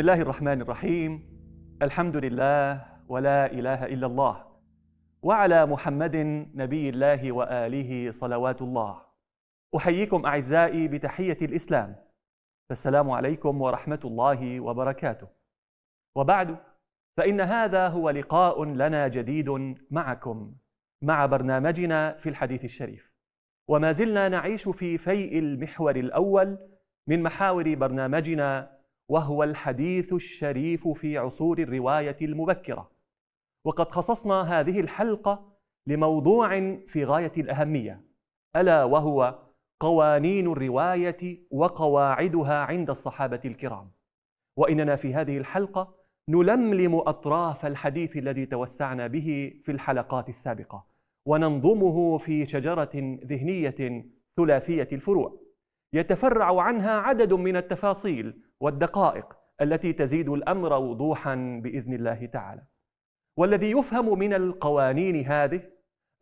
بسم الله الرحمن الرحيم الحمد لله ولا اله الا الله وعلى محمد نبي الله واله صلوات الله احييكم اعزائي بتحيه الاسلام فالسلام عليكم ورحمه الله وبركاته وبعد فان هذا هو لقاء لنا جديد معكم مع برنامجنا في الحديث الشريف وما زلنا نعيش في فيء المحور الاول من محاور برنامجنا وهو الحديث الشريف في عصور الروايه المبكره وقد خصصنا هذه الحلقه لموضوع في غايه الاهميه الا وهو قوانين الروايه وقواعدها عند الصحابه الكرام واننا في هذه الحلقه نلملم اطراف الحديث الذي توسعنا به في الحلقات السابقه وننظمه في شجره ذهنيه ثلاثيه الفروع يتفرع عنها عدد من التفاصيل والدقائق التي تزيد الامر وضوحا باذن الله تعالى والذي يفهم من القوانين هذه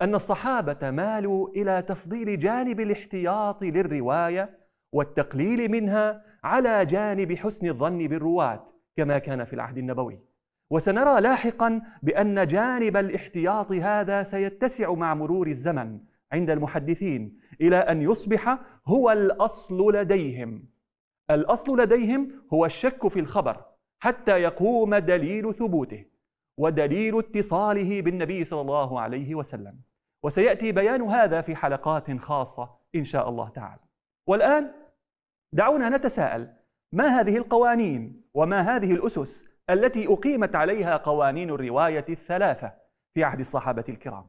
ان الصحابه مالوا الى تفضيل جانب الاحتياط للروايه والتقليل منها على جانب حسن الظن بالرواه كما كان في العهد النبوي وسنرى لاحقا بان جانب الاحتياط هذا سيتسع مع مرور الزمن عند المحدثين الى ان يصبح هو الاصل لديهم الأصل لديهم هو الشك في الخبر حتى يقوم دليل ثبوته ودليل اتصاله بالنبي صلى الله عليه وسلم وسيأتي بيان هذا في حلقات خاصة إن شاء الله تعالى والآن دعونا نتساءل ما هذه القوانين وما هذه الأسس التي أقيمت عليها قوانين الرواية الثلاثة في عهد الصحابة الكرام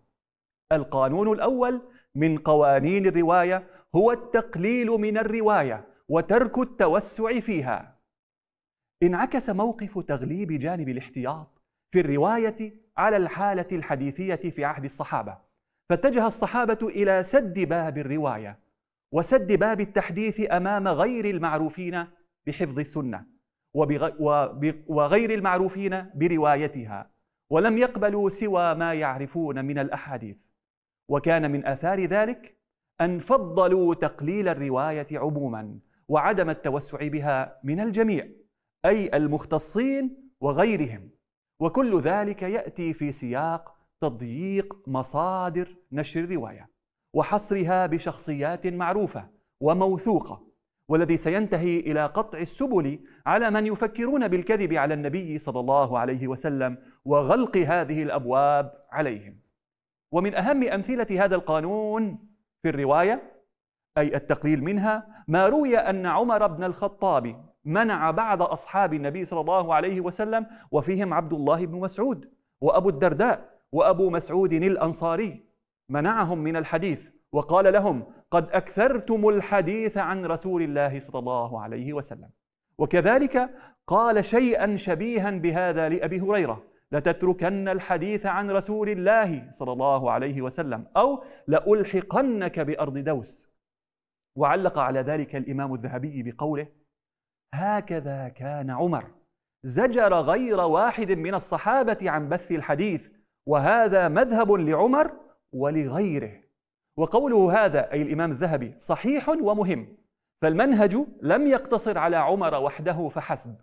القانون الأول من قوانين الرواية هو التقليل من الرواية وترك التوسع فيها انعكس موقف تغليب جانب الاحتياط في الروايه على الحاله الحديثيه في عهد الصحابه فاتجه الصحابه الى سد باب الروايه وسد باب التحديث امام غير المعروفين بحفظ السنه وغير المعروفين بروايتها ولم يقبلوا سوى ما يعرفون من الاحاديث وكان من اثار ذلك ان فضلوا تقليل الروايه عموما وعدم التوسع بها من الجميع اي المختصين وغيرهم وكل ذلك ياتي في سياق تضييق مصادر نشر الروايه وحصرها بشخصيات معروفه وموثوقه والذي سينتهي الى قطع السبل على من يفكرون بالكذب على النبي صلى الله عليه وسلم وغلق هذه الابواب عليهم ومن اهم امثله هذا القانون في الروايه أي التقليل منها ما روي أن عمر بن الخطاب منع بعض أصحاب النبي صلى الله عليه وسلم وفيهم عبد الله بن مسعود وأبو الدرداء وأبو مسعود الأنصاري منعهم من الحديث وقال لهم قد أكثرتم الحديث عن رسول الله صلى الله عليه وسلم وكذلك قال شيئا شبيها بهذا لأبي هريرة لتتركن الحديث عن رسول الله صلى الله عليه وسلم أو لألحقنك بأرض دوس وعلق على ذلك الإمام الذهبي بقوله هكذا كان عمر زجر غير واحد من الصحابة عن بث الحديث وهذا مذهب لعمر ولغيره وقوله هذا أي الإمام الذهبي صحيح ومهم فالمنهج لم يقتصر على عمر وحده فحسب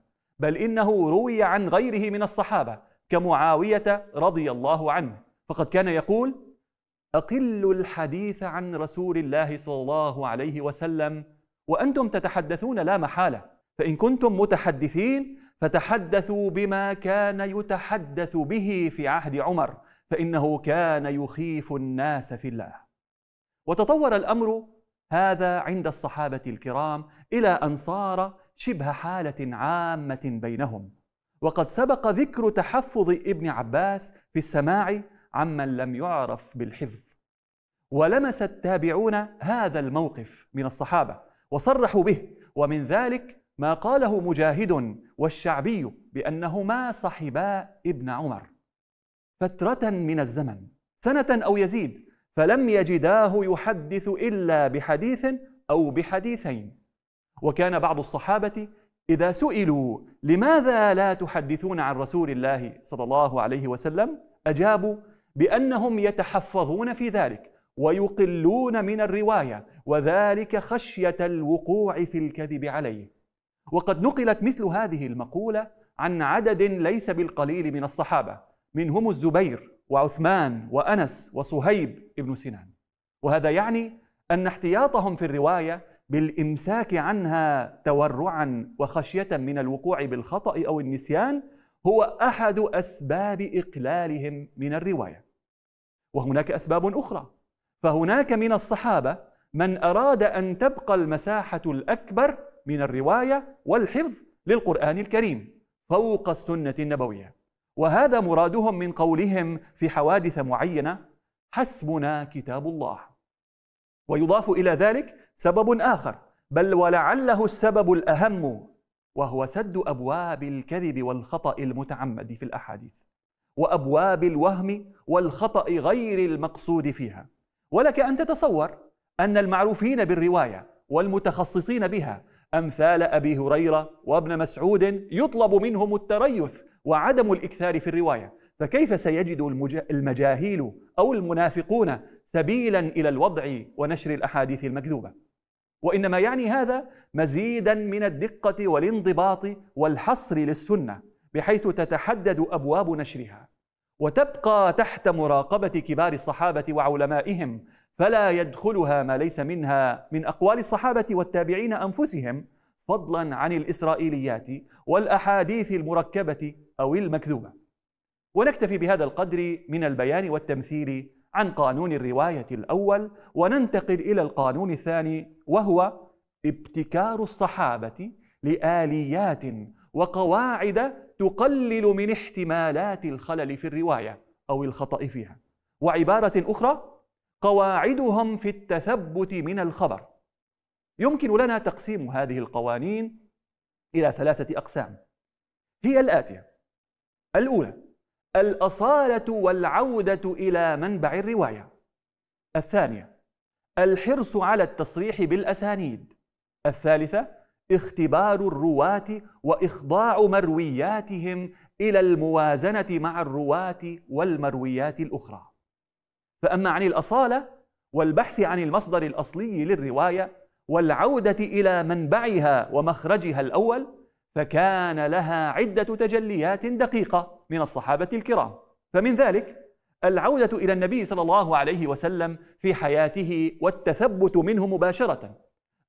بل إنه روي عن غيره من الصحابة كمعاوية رضي الله عنه فقد كان يقول أقلوا الحديث عن رسول الله صلى الله عليه وسلم وأنتم تتحدثون لا محالة فإن كنتم متحدثين فتحدثوا بما كان يتحدث به في عهد عمر فإنه كان يخيف الناس في الله وتطور الأمر هذا عند الصحابة الكرام إلى أن صار شبه حالة عامة بينهم وقد سبق ذكر تحفظ ابن عباس في السماع عمن لم يعرف بالحفظ ولمس التابعون هذا الموقف من الصحابة وصرحوا به ومن ذلك ما قاله مجاهد والشعبي بأنهما صحبا ابن عمر فترة من الزمن سنة أو يزيد فلم يجداه يحدث إلا بحديث أو بحديثين وكان بعض الصحابة إذا سئلوا لماذا لا تحدثون عن رسول الله صلى الله عليه وسلم أجابوا بأنهم يتحفظون في ذلك ويقلون من الروايه وذلك خشيه الوقوع في الكذب عليه وقد نقلت مثل هذه المقوله عن عدد ليس بالقليل من الصحابه منهم الزبير وعثمان وانس وصهيب ابن سنان وهذا يعني ان احتياطهم في الروايه بالامساك عنها تورعا وخشيه من الوقوع بالخطا او النسيان هو احد اسباب اقلالهم من الروايه وهناك اسباب اخرى فهناك من الصحابة من أراد أن تبقى المساحة الأكبر من الرواية والحفظ للقرآن الكريم فوق السنة النبوية وهذا مرادهم من قولهم في حوادث معينة حسبنا كتاب الله ويضاف إلى ذلك سبب آخر بل ولعله السبب الأهم وهو سد أبواب الكذب والخطأ المتعمد في الأحاديث وأبواب الوهم والخطأ غير المقصود فيها ولك أن تتصور أن المعروفين بالرواية والمتخصصين بها أمثال أبي هريرة وابن مسعود يطلب منهم التريث وعدم الإكثار في الرواية فكيف سيجد المجاهيل أو المنافقون سبيلا إلى الوضع ونشر الأحاديث المكذوبة وإنما يعني هذا مزيدا من الدقة والانضباط والحصر للسنة بحيث تتحدد أبواب نشرها وتبقى تحت مراقبة كبار الصحابة وعلمائهم فلا يدخلها ما ليس منها من أقوال الصحابة والتابعين أنفسهم فضلا عن الإسرائيليات والأحاديث المركبة أو المكذوبة ونكتفي بهذا القدر من البيان والتمثيل عن قانون الرواية الأول وننتقل إلى القانون الثاني وهو ابتكار الصحابة لآليات وقواعد تقلل من احتمالات الخلل في الرواية أو الخطأ فيها وعبارة أخرى قواعدهم في التثبت من الخبر يمكن لنا تقسيم هذه القوانين إلى ثلاثة أقسام هي الآتية الأولى الأصالة والعودة إلى منبع الرواية الثانية الحرص على التصريح بالأسانيد الثالثة اختبار الرواة وإخضاع مروياتهم إلى الموازنة مع الرواة والمرويات الأخرى فأما عن الأصالة والبحث عن المصدر الأصلي للرواية والعودة إلى منبعها ومخرجها الأول فكان لها عدة تجليات دقيقة من الصحابة الكرام فمن ذلك العودة إلى النبي صلى الله عليه وسلم في حياته والتثبت منه مباشرةً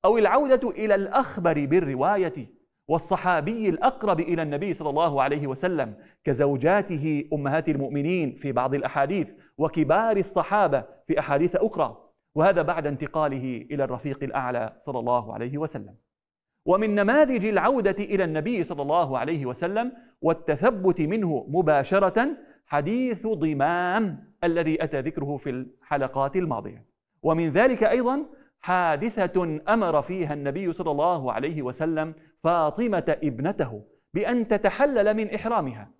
أو العودة إلى الأخبر بالرواية والصحابي الأقرب إلى النبي صلى الله عليه وسلم كزوجاته أمهات المؤمنين في بعض الأحاديث وكبار الصحابة في أحاديث أخرى وهذا بعد انتقاله إلى الرفيق الأعلى صلى الله عليه وسلم ومن نماذج العودة إلى النبي صلى الله عليه وسلم والتثبت منه مباشرة حديث ضمام الذي أتى ذكره في الحلقات الماضية ومن ذلك أيضا حادثة أمر فيها النبي صلى الله عليه وسلم فاطمة ابنته بأن تتحلل من إحرامها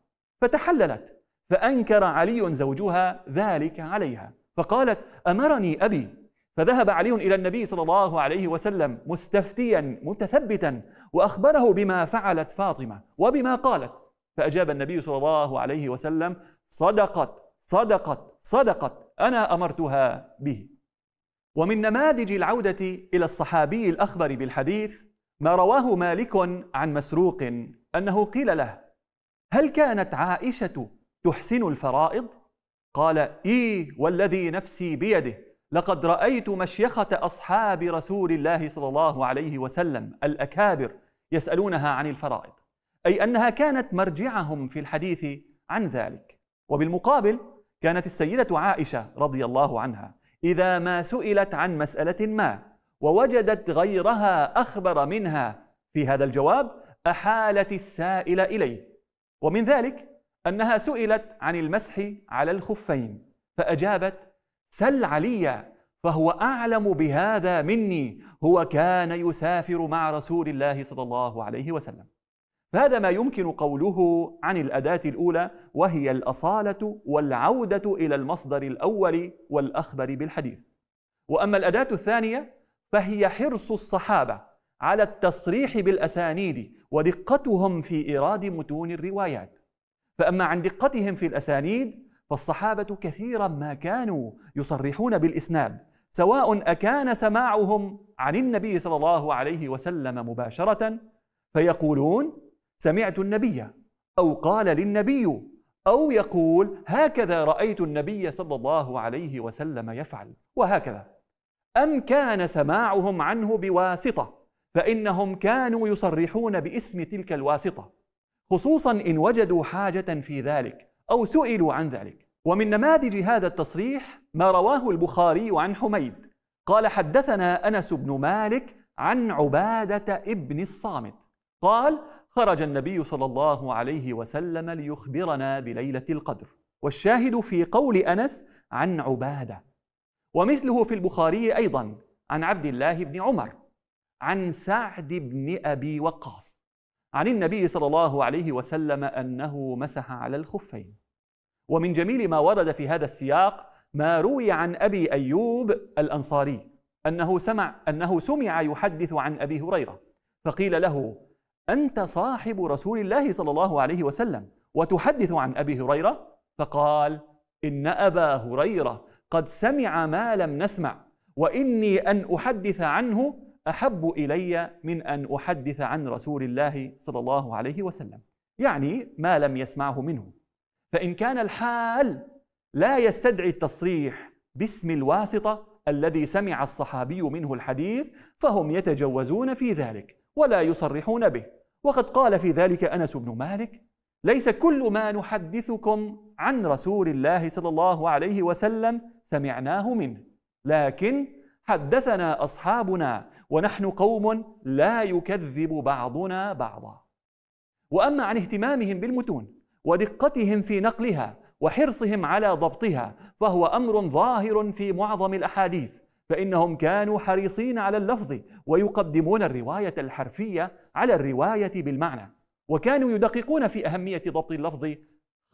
فتحللت فأنكر علي زوجها ذلك عليها فقالت أمرني أبي فذهب علي إلى النبي صلى الله عليه وسلم مستفتيا متثبتا وأخبره بما فعلت فاطمة وبما قالت فأجاب النبي صلى الله عليه وسلم صدقت صدقت صدقت أنا أمرتها به ومن نماذج العودة إلى الصحابي الأخبر بالحديث ما رواه مالك عن مسروق أنه قيل له هل كانت عائشة تحسن الفرائض؟ قال إي والذي نفسي بيده لقد رأيت مشيخة أصحاب رسول الله صلى الله عليه وسلم الأكابر يسألونها عن الفرائض أي أنها كانت مرجعهم في الحديث عن ذلك وبالمقابل كانت السيدة عائشة رضي الله عنها إذا ما سئلت عن مسألة ما ووجدت غيرها أخبر منها في هذا الجواب أحالت السائل إليه ومن ذلك أنها سئلت عن المسح على الخفين فأجابت سل عليا فهو أعلم بهذا مني هو كان يسافر مع رسول الله صلى الله عليه وسلم فهذا ما يمكن قوله عن الأداة الأولى وهي الأصالة والعودة إلى المصدر الأول والأخبر بالحديث وأما الأداة الثانية فهي حرص الصحابة على التصريح بالأسانيد ودقتهم في إيراد متون الروايات فأما عن دقتهم في الأسانيد فالصحابة كثيرا ما كانوا يصرحون بالإسناد سواء أكان سماعهم عن النبي صلى الله عليه وسلم مباشرة فيقولون سمعت النبي أو قال للنبي أو يقول هكذا رأيت النبي صلى الله عليه وسلم يفعل وهكذا أم كان سماعهم عنه بواسطة فإنهم كانوا يصرحون باسم تلك الواسطة خصوصا إن وجدوا حاجة في ذلك أو سئلوا عن ذلك ومن نماذج هذا التصريح ما رواه البخاري عن حميد قال حدثنا أنس بن مالك عن عبادة ابن الصامت قال خرج النبي صلى الله عليه وسلم ليخبرنا بليلة القدر والشاهد في قول أنس عن عبادة ومثله في البخاري أيضا عن عبد الله بن عمر عن سعد بن أبي وقاص عن النبي صلى الله عليه وسلم أنه مسح على الخفين ومن جميل ما ورد في هذا السياق ما روي عن أبي أيوب الأنصاري أنه سمع أنه سمع يحدث عن أبي هريرة فقيل له أنت صاحب رسول الله صلى الله عليه وسلم وتحدث عن أبي هريرة فقال إن أبا هريرة قد سمع ما لم نسمع وإني أن أحدث عنه أحب إلي من أن أحدث عن رسول الله صلى الله عليه وسلم يعني ما لم يسمعه منه فإن كان الحال لا يستدعي التصريح باسم الواسطة الذي سمع الصحابي منه الحديث فهم يتجوزون في ذلك ولا يصرحون به وقد قال في ذلك انس بن مالك ليس كل ما نحدثكم عن رسول الله صلى الله عليه وسلم سمعناه منه لكن حدثنا اصحابنا ونحن قوم لا يكذب بعضنا بعضا واما عن اهتمامهم بالمتون ودقتهم في نقلها وحرصهم على ضبطها فهو امر ظاهر في معظم الاحاديث فإنهم كانوا حريصين على اللفظ ويقدمون الرواية الحرفية على الرواية بالمعنى وكانوا يدققون في أهمية ضبط اللفظ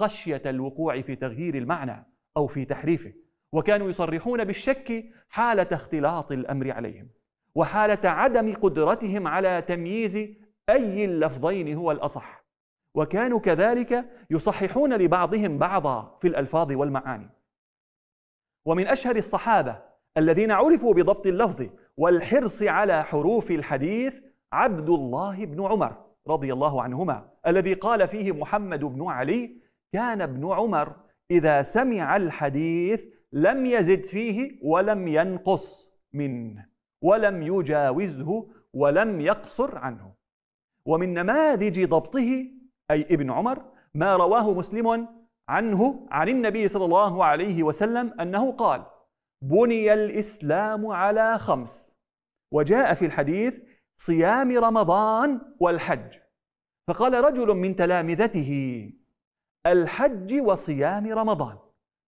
خشية الوقوع في تغيير المعنى أو في تحريفه وكانوا يصرحون بالشك حالة اختلاط الأمر عليهم وحالة عدم قدرتهم على تمييز أي اللفظين هو الأصح وكانوا كذلك يصححون لبعضهم بعضا في الألفاظ والمعاني ومن أشهر الصحابة الذين عرفوا بضبط اللفظ والحرص على حروف الحديث عبد الله بن عمر رضي الله عنهما الذي قال فيه محمد بن علي كان ابن عمر إذا سمع الحديث لم يزد فيه ولم ينقص منه ولم يجاوزه ولم يقصر عنه ومن نماذج ضبطه أي ابن عمر ما رواه مسلم عنه عن النبي صلى الله عليه وسلم أنه قال بني الاسلام على خمس وجاء في الحديث صيام رمضان والحج فقال رجل من تلامذته الحج وصيام رمضان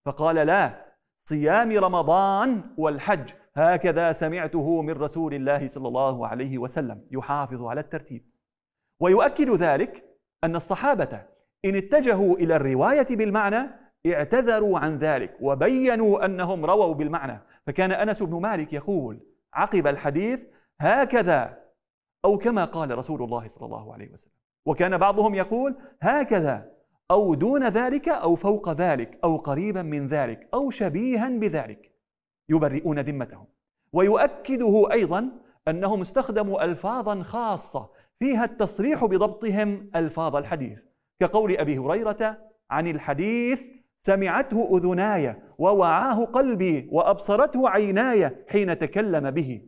فقال لا صيام رمضان والحج هكذا سمعته من رسول الله صلى الله عليه وسلم يحافظ على الترتيب ويؤكد ذلك ان الصحابه ان اتجهوا الى الروايه بالمعنى اعتذروا عن ذلك وبينوا أنهم رووا بالمعنى فكان أنس بن مالك يقول عقب الحديث هكذا أو كما قال رسول الله صلى الله عليه وسلم وكان بعضهم يقول هكذا أو دون ذلك أو فوق ذلك أو قريبا من ذلك أو شبيها بذلك يبرئون ذمتهم ويؤكده أيضا أنهم استخدموا ألفاظا خاصة فيها التصريح بضبطهم ألفاظ الحديث كقول أبي هريرة عن الحديث سمعته اذناي ووعاه قلبي وابصرته عيناي حين تكلم به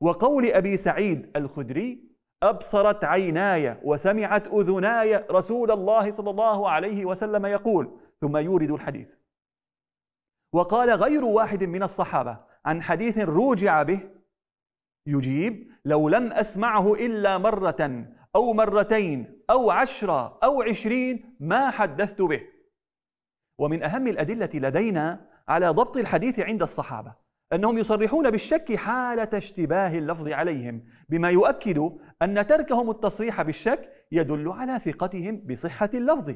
وقول ابي سعيد الخدري ابصرت عيناي وسمعت اذناي رسول الله صلى الله عليه وسلم يقول ثم يورد الحديث وقال غير واحد من الصحابه عن حديث روجع به يجيب لو لم اسمعه الا مره او مرتين او عشره او عشرين ما حدثت به ومن أهم الأدلة لدينا على ضبط الحديث عند الصحابة أنهم يصرحون بالشك حالة اشتباه اللفظ عليهم بما يؤكد أن تركهم التصريح بالشك يدل على ثقتهم بصحة اللفظ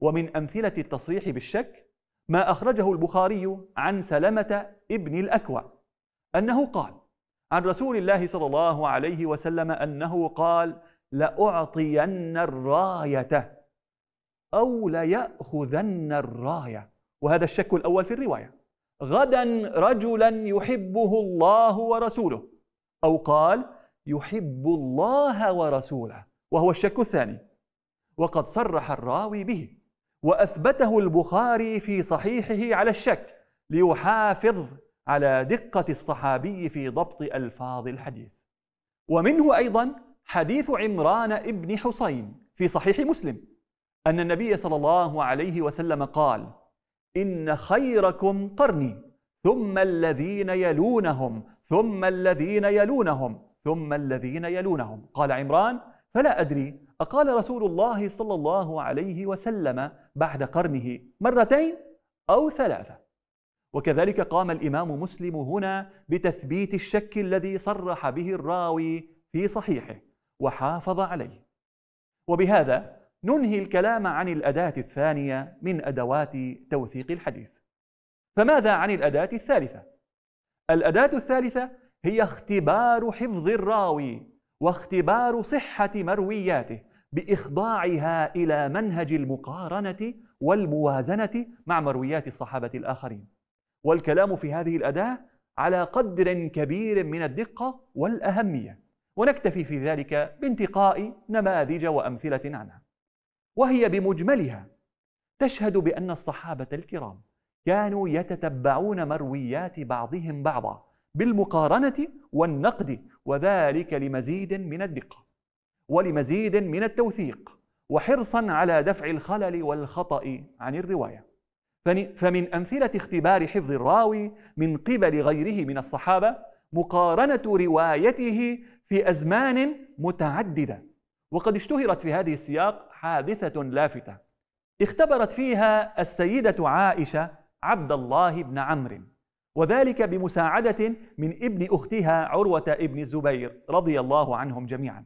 ومن أمثلة التصريح بالشك ما أخرجه البخاري عن سلمة ابن الأكوع أنه قال عن رسول الله صلى الله عليه وسلم أنه قال لأعطين الراية أو ليأخذن الراية وهذا الشك الأول في الرواية غدا رجلا يحبه الله ورسوله أو قال يحب الله ورسوله وهو الشك الثاني وقد صرح الراوي به وأثبته البخاري في صحيحه على الشك ليحافظ على دقة الصحابي في ضبط ألفاظ الحديث ومنه أيضا حديث عمران ابن حصين في صحيح مسلم أن النبي صلى الله عليه وسلم قال إن خيركم قرني ثم الذين يلونهم ثم الذين يلونهم ثم الذين يلونهم قال عمران فلا أدري أقال رسول الله صلى الله عليه وسلم بعد قرنه مرتين أو ثلاثة وكذلك قام الإمام مسلم هنا بتثبيت الشك الذي صرح به الراوي في صحيحه وحافظ عليه وبهذا ننهي الكلام عن الأداة الثانية من أدوات توثيق الحديث فماذا عن الأداة الثالثة؟ الأداة الثالثة هي اختبار حفظ الراوي واختبار صحة مروياته بإخضاعها إلى منهج المقارنة والموازنة مع مرويات الصحابة الآخرين والكلام في هذه الأداة على قدر كبير من الدقة والأهمية ونكتفي في ذلك بانتقاء نماذج وأمثلة عنها وهي بمجملها تشهد بأن الصحابة الكرام كانوا يتتبعون مرويات بعضهم بعضا بالمقارنة والنقد وذلك لمزيد من الدقة ولمزيد من التوثيق وحرصا على دفع الخلل والخطأ عن الرواية فمن أمثلة اختبار حفظ الراوي من قبل غيره من الصحابة مقارنة روايته في أزمان متعددة وقد اشتهرت في هذه السياق حادثة لافتة اختبرت فيها السيدة عائشة عبد الله بن عمرو وذلك بمساعدة من ابن أختها عروة ابن الزبير رضي الله عنهم جميعا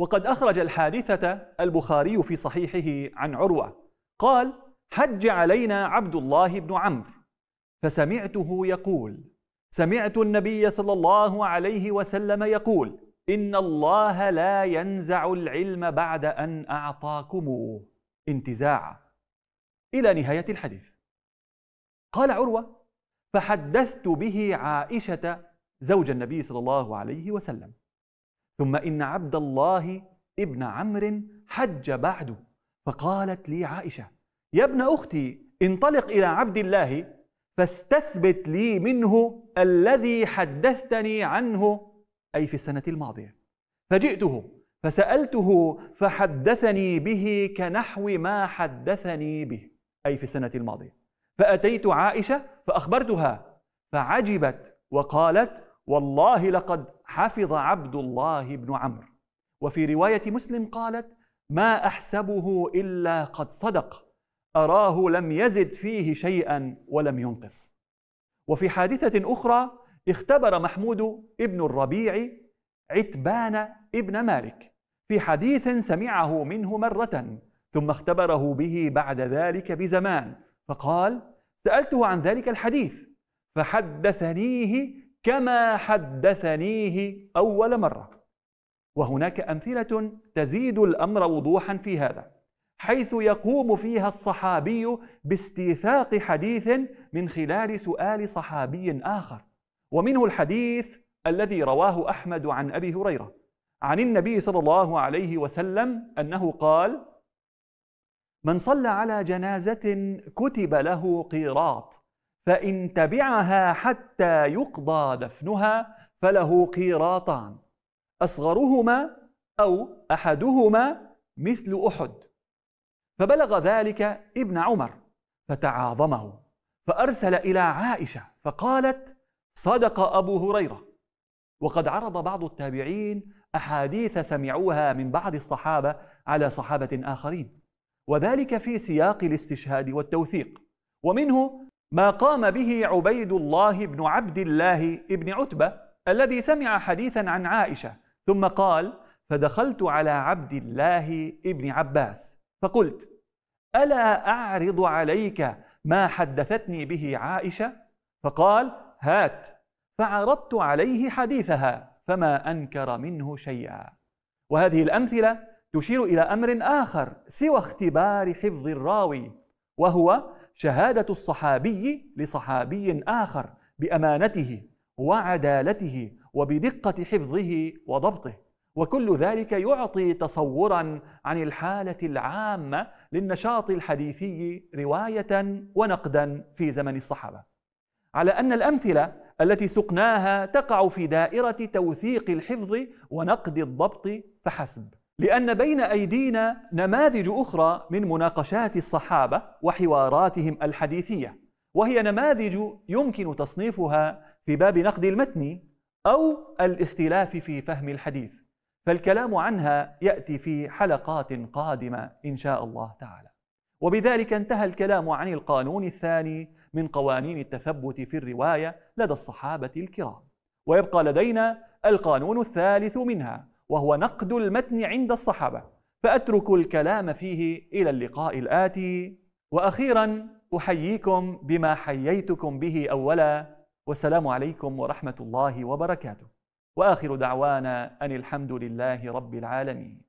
وقد أخرج الحادثة البخاري في صحيحه عن عروة قال حج علينا عبد الله بن عمرو فسمعته يقول سمعت النبي صلى الله عليه وسلم يقول إن الله لا ينزع العلم بعد أن أعطاكموه انتزاع إلى نهاية الحديث قال عروة فحدثت به عائشة زوج النبي صلى الله عليه وسلم ثم إن عبد الله ابن عمرو حج بعد فقالت لي عائشة يا ابن أختي انطلق إلى عبد الله فاستثبت لي منه الذي حدثتني عنه أي في السنة الماضية فجئته فسألته فحدثني به كنحو ما حدثني به أي في السنة الماضية فأتيت عائشة فأخبرتها فعجبت وقالت والله لقد حفظ عبد الله بن عمرو وفي رواية مسلم قالت ما أحسبه إلا قد صدق أراه لم يزد فيه شيئا ولم ينقص وفي حادثة أخرى اختبر محمود ابن الربيع عتبان ابن مالك في حديث سمعه منه مرة ثم اختبره به بعد ذلك بزمان فقال سألته عن ذلك الحديث فحدثنيه كما حدثنيه أول مرة وهناك أمثلة تزيد الأمر وضوحا في هذا حيث يقوم فيها الصحابي باستيثاق حديث من خلال سؤال صحابي آخر ومنه الحديث الذي رواه أحمد عن أبي هريرة عن النبي صلى الله عليه وسلم أنه قال من صلى على جنازة كتب له قيراط فإن تبعها حتى يقضى دفنها فله قيراطان أصغرهما أو أحدهما مثل أحد فبلغ ذلك ابن عمر فتعاظمه فأرسل إلى عائشة فقالت صدق أبو هريرة وقد عرض بعض التابعين أحاديث سمعوها من بعض الصحابة على صحابة آخرين وذلك في سياق الاستشهاد والتوثيق ومنه ما قام به عبيد الله بن عبد الله بن عتبة الذي سمع حديثا عن عائشة ثم قال فدخلت على عبد الله بن عباس فقلت ألا أعرض عليك ما حدثتني به عائشة فقال هات فعرضت عليه حديثها فما انكر منه شيئا وهذه الامثله تشير الى امر اخر سوى اختبار حفظ الراوي وهو شهاده الصحابي لصحابي اخر بامانته وعدالته وبدقه حفظه وضبطه وكل ذلك يعطي تصورا عن الحاله العامه للنشاط الحديثي روايه ونقدا في زمن الصحابه على أن الأمثلة التي سقناها تقع في دائرة توثيق الحفظ ونقد الضبط فحسب لأن بين أيدينا نماذج أخرى من مناقشات الصحابة وحواراتهم الحديثية وهي نماذج يمكن تصنيفها في باب نقد المتن أو الاختلاف في فهم الحديث فالكلام عنها يأتي في حلقات قادمة إن شاء الله تعالى وبذلك انتهى الكلام عن القانون الثاني من قوانين التثبت في الرواية لدى الصحابة الكرام ويبقى لدينا القانون الثالث منها وهو نقد المتن عند الصحابة فأترك الكلام فيه إلى اللقاء الآتي وأخيرا أحييكم بما حييتكم به أولا والسلام عليكم ورحمة الله وبركاته وآخر دعوانا أن الحمد لله رب العالمين